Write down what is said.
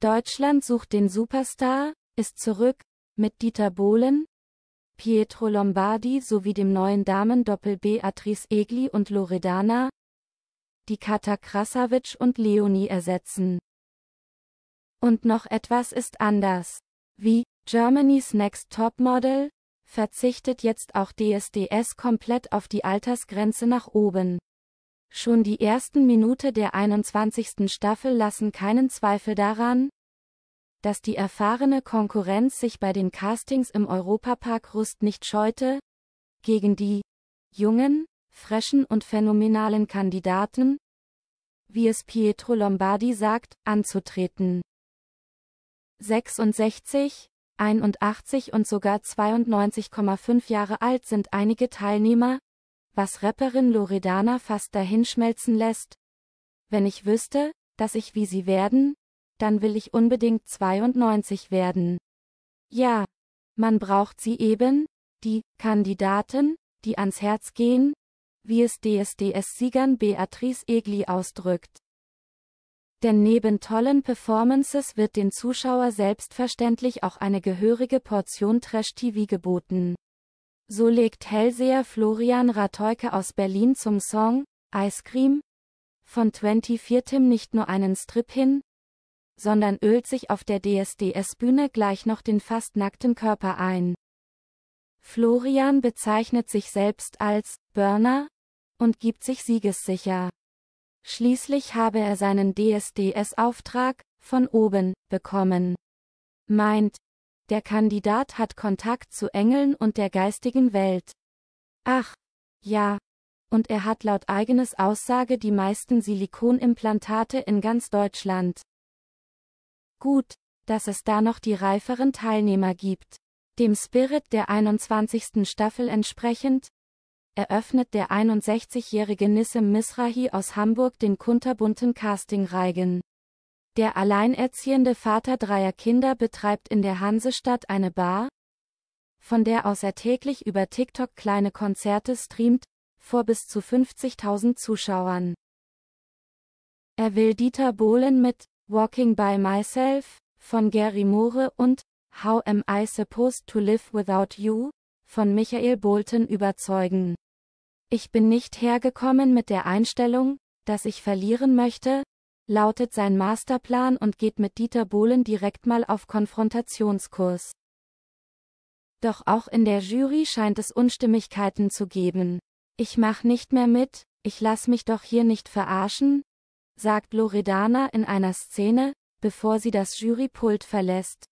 Deutschland sucht den Superstar, ist zurück, mit Dieter Bohlen, Pietro Lombardi sowie dem neuen Damendoppel Beatrice Egli und Loredana, die Kata Krasavic und Leonie ersetzen. Und noch etwas ist anders. Wie Germany's Next Topmodel verzichtet jetzt auch DSDS komplett auf die Altersgrenze nach oben. Schon die ersten Minute der 21. Staffel lassen keinen Zweifel daran, dass die erfahrene Konkurrenz sich bei den Castings im Europapark Rust nicht scheute, gegen die jungen, freschen und phänomenalen Kandidaten, wie es Pietro Lombardi sagt, anzutreten. 66, 81 und sogar 92,5 Jahre alt sind einige Teilnehmer, was Rapperin Loredana fast dahinschmelzen lässt. Wenn ich wüsste, dass ich wie sie werden, dann will ich unbedingt 92 werden. Ja, man braucht sie eben, die Kandidaten, die ans Herz gehen, wie es DSDS-Siegern Beatrice Egli ausdrückt. Denn neben tollen Performances wird den Zuschauer selbstverständlich auch eine gehörige Portion Trash-TV geboten. So legt Hellseher Florian Ratheuke aus Berlin zum Song Ice Cream von 24 Tim nicht nur einen Strip hin, sondern ölt sich auf der DSDS-Bühne gleich noch den fast nackten Körper ein. Florian bezeichnet sich selbst als Burner und gibt sich siegessicher. Schließlich habe er seinen DSDS-Auftrag von oben bekommen. Meint, der Kandidat hat Kontakt zu Engeln und der geistigen Welt. Ach, ja. Und er hat laut eigenes Aussage die meisten Silikonimplantate in ganz Deutschland. Gut, dass es da noch die reiferen Teilnehmer gibt. Dem Spirit der 21. Staffel entsprechend, eröffnet der 61-jährige Nissim Misrahi aus Hamburg den kunterbunten Casting-Reigen. Der alleinerziehende Vater dreier Kinder betreibt in der Hansestadt eine Bar, von der aus er täglich über TikTok kleine Konzerte streamt, vor bis zu 50.000 Zuschauern. Er will Dieter Bohlen mit Walking by Myself von Gary Moore und How Am I Supposed to Live Without You von Michael Bolton überzeugen. Ich bin nicht hergekommen mit der Einstellung, dass ich verlieren möchte, lautet sein Masterplan und geht mit Dieter Bohlen direkt mal auf Konfrontationskurs. Doch auch in der Jury scheint es Unstimmigkeiten zu geben. Ich mach nicht mehr mit, ich lass mich doch hier nicht verarschen, sagt Loredana in einer Szene, bevor sie das Jurypult verlässt.